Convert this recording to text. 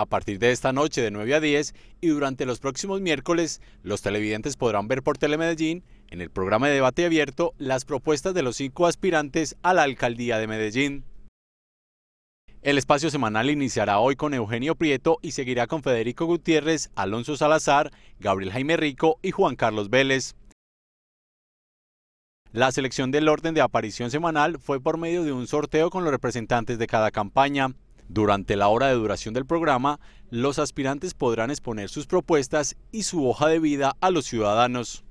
A partir de esta noche de 9 a 10 y durante los próximos miércoles, los televidentes podrán ver por Telemedellín, en el programa de debate abierto, las propuestas de los cinco aspirantes a la alcaldía de Medellín. El espacio semanal iniciará hoy con Eugenio Prieto y seguirá con Federico Gutiérrez, Alonso Salazar, Gabriel Jaime Rico y Juan Carlos Vélez. La selección del orden de aparición semanal fue por medio de un sorteo con los representantes de cada campaña. Durante la hora de duración del programa, los aspirantes podrán exponer sus propuestas y su hoja de vida a los ciudadanos.